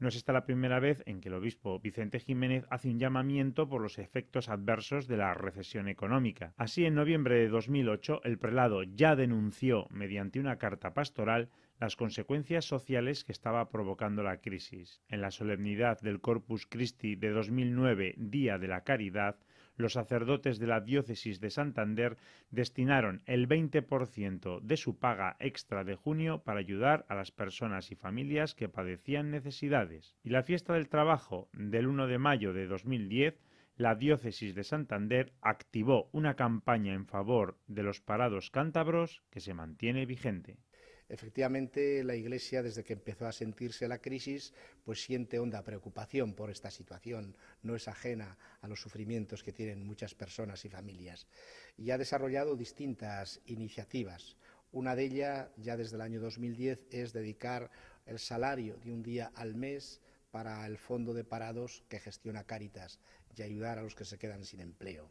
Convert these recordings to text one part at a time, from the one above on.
No es esta la primera vez en que el obispo Vicente Jiménez hace un llamamiento por los efectos adversos de la recesión económica. Así, en noviembre de 2008, el prelado ya denunció, mediante una carta pastoral, las consecuencias sociales que estaba provocando la crisis. En la solemnidad del Corpus Christi de 2009, Día de la Caridad, los sacerdotes de la diócesis de Santander destinaron el 20% de su paga extra de junio para ayudar a las personas y familias que padecían necesidades. Y la fiesta del trabajo del 1 de mayo de 2010 la diócesis de Santander activó una campaña en favor de los parados cántabros que se mantiene vigente. Efectivamente, la Iglesia, desde que empezó a sentirse la crisis, pues siente honda preocupación por esta situación, no es ajena a los sufrimientos que tienen muchas personas y familias, y ha desarrollado distintas iniciativas. Una de ellas, ya desde el año 2010, es dedicar el salario de un día al mes para el fondo de parados que gestiona Cáritas y ayudar a los que se quedan sin empleo.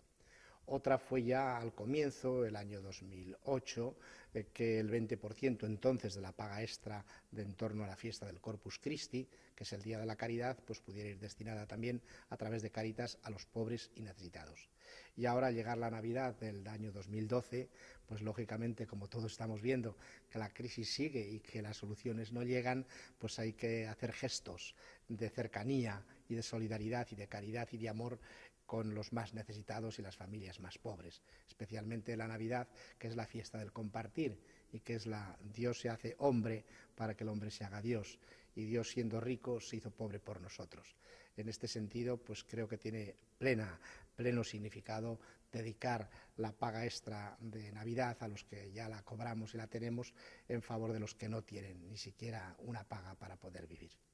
Otra fue ya al comienzo, el año 2008, eh, que el 20% entonces de la paga extra de en torno a la fiesta del Corpus Christi, que es el Día de la Caridad, pues pudiera ir destinada también a través de Caritas a los pobres y necesitados. Y ahora, al llegar la Navidad del año 2012, pues lógicamente, como todos estamos viendo, que la crisis sigue y que las soluciones no llegan, pues hay que hacer gestos de cercanía y de solidaridad y de caridad y de amor con los más necesitados y las familias más pobres, especialmente la Navidad, que es la fiesta del compartir y que es la Dios se hace hombre para que el hombre se haga Dios y Dios siendo rico se hizo pobre por nosotros. En este sentido, pues creo que tiene plena pleno significado dedicar la paga extra de Navidad a los que ya la cobramos y la tenemos en favor de los que no tienen ni siquiera una paga para poder vivir.